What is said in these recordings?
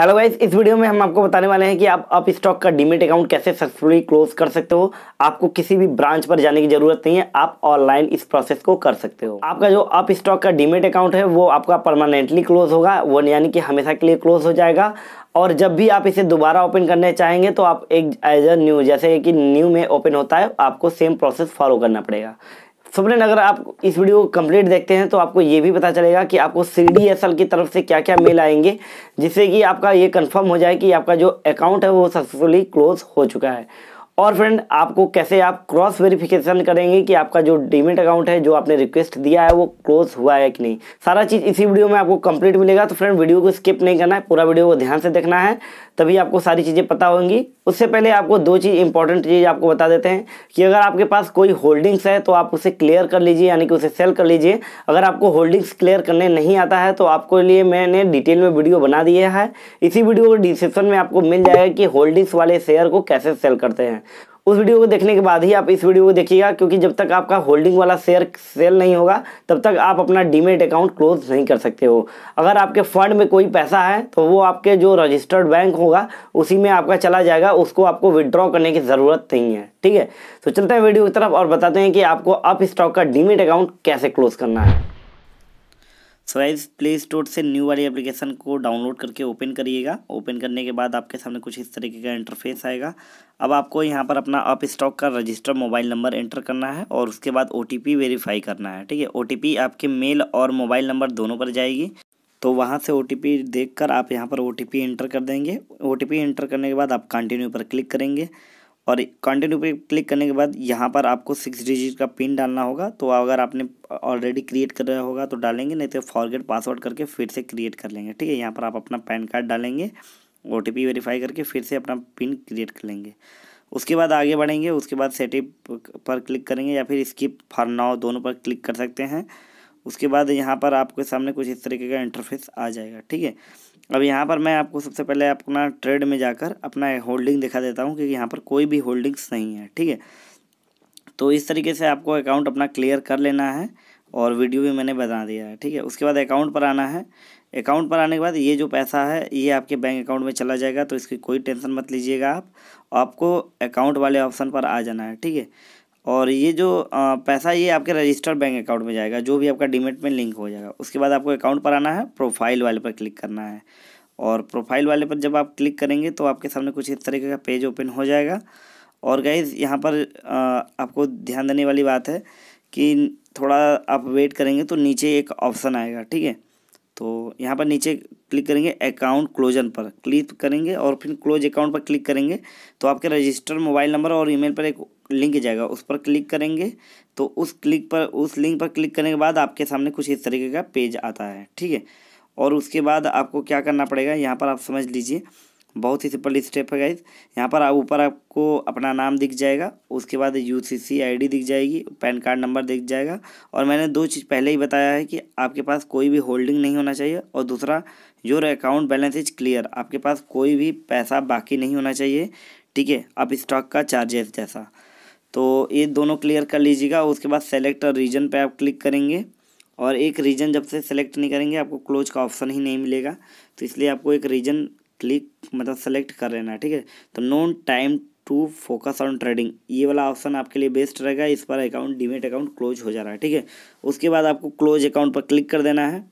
hello guys इस video में हम आपको बताने वाले हैं कि आप अप स्टॉक का डीमेट अकाउंट कैसे सक्सेसफुली क्लोज कर सकते हो आपको किसी भी ब्रांच पर जाने की जरूरत नहीं है आप ऑनलाइन इस प्रोसेस को कर सकते हो आपका जो अप स्टॉक का डीमेट अकाउंट है वो आपका परमानेंटली क्लोज होगा वो यानी कि हमेशा के लिए क्लोज हो जाएगा और जब भी आप इसे दोबारा ओपन करना चाहेंगे तो आप एक एज अ न्यू जैसे कि न्यू में ओपन होता है आपको सेम प्रोसेस फॉलो करना पड़ेगा सबने अगर आप इस वीडियो को कंप्लीट देखते हैं तो आपको ये भी पता चलेगा कि आपको सी की तरफ से क्या क्या मेल आएंगे जिससे कि आपका ये कंफर्म हो जाए कि आपका जो अकाउंट है वो सक्सेसफुली क्लोज हो चुका है और फ्रेंड आपको कैसे आप क्रॉस वेरिफिकेशन करेंगे कि आपका जो डीमेट अकाउंट है जो आपने रिक्वेस्ट दिया है वो क्लोज हुआ है कि नहीं सारा चीज़ इसी वीडियो में आपको कंप्लीट मिलेगा तो फ्रेंड वीडियो को स्किप नहीं करना है पूरा वीडियो को ध्यान से देखना है तभी आपको सारी चीज़ें पता होंगी उससे पहले आपको दो चीज़ इंपॉर्टेंट चीज़ आपको बता देते हैं कि अगर आपके पास कोई होल्डिंग्स है तो आप उसे क्लियर कर लीजिए यानी कि उसे सेल कर लीजिए अगर आपको होल्डिंग्स क्लियर करने नहीं आता है तो आपको लिए मैंने डिटेल में वीडियो बना दिया है इसी वीडियो को डिस्क्रिप्शन में आपको मिल जाएगा कि होल्डिंग्स वाले शेयर को कैसे सेल करते हैं उस वीडियो को देखने के बाद ही आप इस वीडियो को देखिएगा क्योंकि जब तक आपका होल्डिंग वाला शेयर सेल नहीं होगा तब तक आप अपना डीमेट अकाउंट क्लोज नहीं कर सकते हो अगर आपके फंड में कोई पैसा है तो वो आपके जो रजिस्टर्ड बैंक होगा उसी में आपका चला जाएगा उसको आपको विड्रॉ करने की ज़रूरत नहीं है ठीक है तो चलते हैं वीडियो की तरफ और बताते हैं कि आपको अप स्टॉक का डीमेट अकाउंट कैसे क्लोज करना है सो प्ले स्टोर से न्यू वाली एप्लीकेशन को डाउनलोड करके ओपन करिएगा ओपन करने के बाद आपके सामने कुछ इस तरीके का इंटरफेस आएगा अब आपको यहाँ पर अपना अप स्टॉक का रजिस्टर मोबाइल नंबर एंटर करना है और उसके बाद ओ टी वेरीफाई करना है ठीक है ओ आपके मेल और मोबाइल नंबर दोनों पर जाएगी तो वहाँ से ओ टी देख कर आप यहाँ पर ओ एंटर कर देंगे ओ एंटर करने के बाद आप कंटिन्यू पर क्लिक करेंगे और कंटिन्यू पे क्लिक करने के बाद यहाँ पर आपको सिक्स डिजिट का पिन डालना होगा तो अगर आपने ऑलरेडी क्रिएट कर रहा होगा तो डालेंगे नहीं तो फॉरगेट पासवर्ड करके फिर से क्रिएट कर लेंगे ठीक है यहाँ पर आप अपना पैन कार्ड डालेंगे ओ टी पी वेरीफाई करके फिर से अपना पिन क्रिएट कर लेंगे उसके बाद आगे बढ़ेंगे उसके बाद सेटिप पर क्लिक करेंगे या फिर स्किप फॉर नाव दोनों पर क्लिक कर सकते हैं उसके बाद यहाँ पर आपके सामने कुछ इस तरीके का इंटरफेस आ जाएगा ठीक है अब यहाँ पर मैं आपको सबसे पहले अपना ट्रेड में जाकर अपना होल्डिंग दिखा देता हूँ क्योंकि यहाँ पर कोई भी होल्डिंग्स नहीं है ठीक है तो इस तरीके से आपको अकाउंट अपना क्लियर कर लेना है और वीडियो भी मैंने बता दिया है ठीक है उसके बाद अकाउंट पर आना है अकाउंट पर आने के बाद ये जो पैसा है ये आपके बैंक अकाउंट में चला जाएगा तो इसकी कोई टेंशन मत लीजिएगा आप आपको अकाउंट वाले ऑप्शन पर आ जाना है ठीक है और ये जो पैसा ये आपके रजिस्टर्ड बैंक अकाउंट में जाएगा जो भी आपका डीमेट में लिंक हो जाएगा उसके बाद आपको अकाउंट पर आना है प्रोफाइल वाले पर क्लिक करना है और प्रोफाइल वाले पर जब आप क्लिक करेंगे तो आपके सामने कुछ इस तरीके का पेज ओपन हो जाएगा और गाइज यहाँ पर आपको ध्यान देने वाली बात है कि थोड़ा आप वेट करेंगे तो नीचे एक ऑप्शन आएगा ठीक है तो यहाँ पर नीचे क्लिक करेंगे अकाउंट क्लोजन पर क्लिक करेंगे और फिर क्लोज अकाउंट पर क्लिक करेंगे तो आपके रजिस्टर मोबाइल नंबर और ईमेल पर एक लिंक जाएगा उस पर क्लिक करेंगे तो उस क्लिक पर उस लिंक पर क्लिक करने के बाद आपके सामने कुछ इस तरीके का पेज आता है ठीक है और उसके बाद आपको क्या करना पड़ेगा यहाँ पर आप समझ लीजिए बहुत ही सिंपल स्टेप है गाइज यहाँ पर आप ऊपर आपको अपना नाम दिख जाएगा उसके बाद you see C I D दिख जाएगी पैन कार्ड नंबर दिख जाएगा और मैंने दो चीज़ पहले ही बताया है कि आपके पास कोई भी होल्डिंग नहीं होना चाहिए और दूसरा your account balance is clear आपके पास कोई भी पैसा बाकी नहीं होना चाहिए ठीक है आप स्टॉक का चार्जेस जैसा तो ये दोनों क्लियर कर लीजिएगा उसके बाद सेलेक्ट और रीजन पर आप क्लिक करेंगे और एक रीजन जब से सेलेक्ट नहीं करेंगे आपको क्लोज का ऑप्शन ही नहीं मिलेगा तो इसलिए आपको एक रीजन क्लिक मतलब सेलेक्ट कर लेना ठीक है तो no time to focus on trading ये वाला ऑप्शन आपके लिए बेस्ट रहेगा इस पर अकाउंट डिमेट अकाउंट क्लोज हो जा रहा है ठीक है उसके बाद आपको क्लोज अकाउंट पर क्लिक कर देना है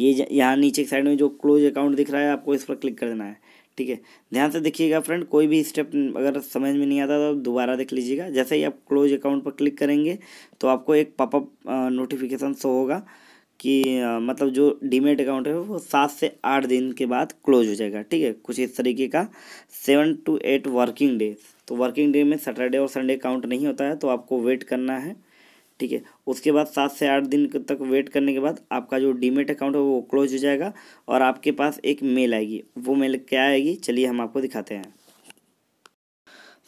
ये यहाँ नीचे साइड में जो क्लोज अकाउंट दिख रहा है आपको इस पर क्लिक कर देना है ठीक है ध्यान से देखिएगा फ्रेंड कोई भी स्टेप अगर समझ में नहीं आता तो दोबारा देख लीजिएगा जैसे ही आप क्लोज अकाउंट पर क्लिक करेंगे तो आपको एक पॉपअप नोटिफिकेशन शो होगा कि मतलब जो डीमेट अकाउंट है वो सात से आठ दिन के बाद क्लोज हो जाएगा ठीक है कुछ इस तरीके का seven to eight working day तो वर्किंग डे में सैटरडे और संडे काउंट नहीं होता है तो आपको वेट करना है ठीक है उसके बाद सात से आठ दिन तक वेट करने के बाद आपका जो डीमेट अकाउंट है वो क्लोज हो जाएगा और आपके पास एक मेल आएगी वो मेल क्या आएगी चलिए हम आपको दिखाते हैं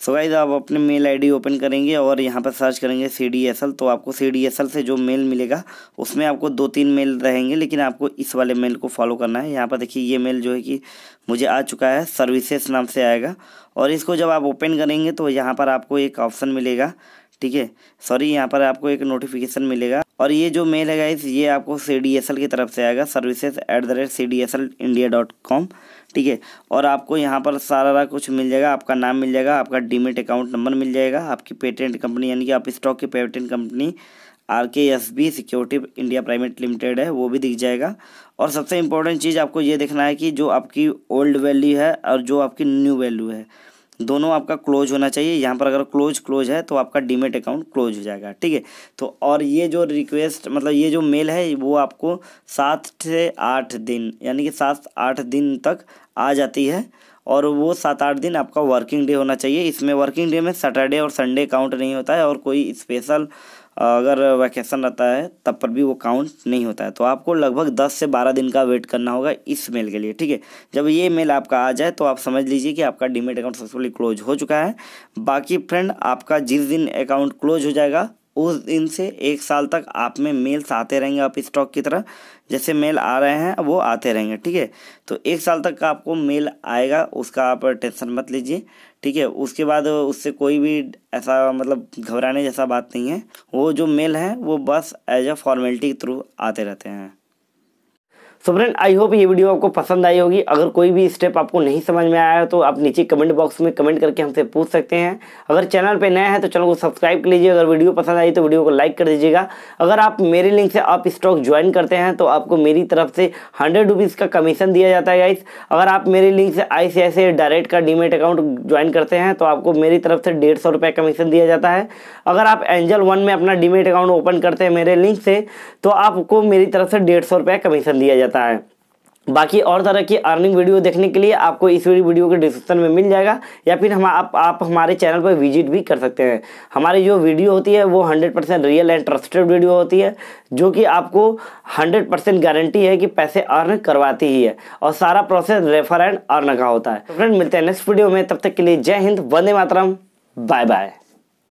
सो गाइज आप अपने मेल आईडी ओपन करेंगे और यहाँ पर सर्च करेंगे सी डी एस एल तो आपको सी डी एस एल से जो मेल मिलेगा उसमें आपको दो तीन मेल रहेंगे लेकिन आपको इस वाले मेल को फॉलो करना है यहाँ पर देखिए ये मेल जो है कि मुझे आ चुका है सर्विसेस नाम से आएगा और इसको जब आप ओपन करेंगे तो यहाँ पर आपको एक ऑप्शन मिलेगा ठीक है सॉरी यहाँ पर आपको एक नोटिफिकेशन मिलेगा और ये जो मेल है गाइज ये आपको सी डी एस एल की तरफ से आएगा services at the rate C D S L India dot com ठीक है और आपको यहाँ पर सारा कुछ मिल जाएगा आपका नाम मिल जाएगा आपका डीमेट अकाउंट नंबर मिल जाएगा आपकी पेटेंट कंपनी यानी कि आप स्टॉक की patent company R K S B Security India Private Limited है वो भी दिख जाएगा और सबसे इम्पोर्टेंट चीज़ आपको ये देखना है कि जो आपकी ओल्ड वैल्यू है और जो आपकी न्यू वैल्यू है दोनों आपका क्लोज होना चाहिए यहाँ पर अगर क्लोज क्लोज है तो आपका डीमेट अकाउंट क्लोज हो जाएगा ठीक है तो और ये जो रिक्वेस्ट मतलब ये जो मेल है वो आपको सात से आठ दिन यानी कि सात आठ दिन तक आ जाती है और वो सात आठ दिन आपका वर्किंग डे होना चाहिए इसमें वर्किंग डे में सैटरडे और संडे काउंट नहीं होता है और कोई स्पेशल अगर वैकेशन रहता है तब पर भी वो काउंट नहीं होता है तो आपको लगभग दस से बारह दिन का वेट करना होगा इस मेल के लिए ठीक है जब ये मेल आपका आ जाए तो आप समझ लीजिए कि आपका डीमेट अकाउंट सक्सेसफुली क्लोज हो चुका है बाकी फ्रेंड आपका जिस दिन अकाउंट क्लोज हो जाएगा उस दिन से एक साल तक आप में मेल्स आते रहेंगे आप स्टॉक की तरह जैसे मेल आ रहे हैं वो आते रहेंगे ठीक है तो एक साल तक आपको मेल आएगा उसका आप टेंशन मत लीजिए ठीक है उसके बाद उससे कोई भी ऐसा मतलब घबराने जैसा बात नहीं है वो जो मेल है वो बस एज अ फॉर्मेलिटी के थ्रू आते रहते हैं सो फ्रेंड आई होप ये वीडियो आपको पसंद आई होगी अगर कोई भी स्टेप आपको नहीं समझ में आया तो आप नीचे कमेंट बॉक्स में कमेंट करके हमसे पूछ सकते हैं अगर चैनल पर नया है तो चैनल को सब्सक्राइब कर लीजिए अगर वीडियो पसंद आई तो वीडियो को लाइक कर दीजिएगा अगर आप मेरे लिंक से आप स्टॉक ज्वाइन करते हैं तो आपको मेरी तरफ से हंड्रेड रुपीज़ का कमीशन दिया जाता है गाइस अगर आप मेरे लिंक से आई सी डायरेक्ट का डीमेट अकाउंट ज्वाइन करते हैं तो आपको मेरी तरफ से डेढ़ सौ रुपये कमीशन दिया जाता है अगर आप एंजल वन में अपना डीमेट अकाउंट ओपन करते हैं मेरे लिंक से तो आपको मेरी तरफ से डेढ़ सौ रुपये कमीशन दिया जाता है रहता है बाकी और तरह की अर्निंग वीडियो देखने के लिए आपको इस वीडियो के डिस्क्रिप्शन में मिल जाएगा या फिर हम आप आप हमारे चैनल पर विजिट भी कर सकते हैं हमारी जो वीडियो होती है वो 100 percent real and trusted video होती है जो कि आपको 100 परसेंट गारंटी है कि पैसे अर्न करवाती ही है और सारा प्रोसेस रेफर एंड अर्न का होता है तो फ्रेंड मिलते हैं नेक्स्ट वीडियो में तब तक के लिए जय हिंद वंदे मातरम बाय बाय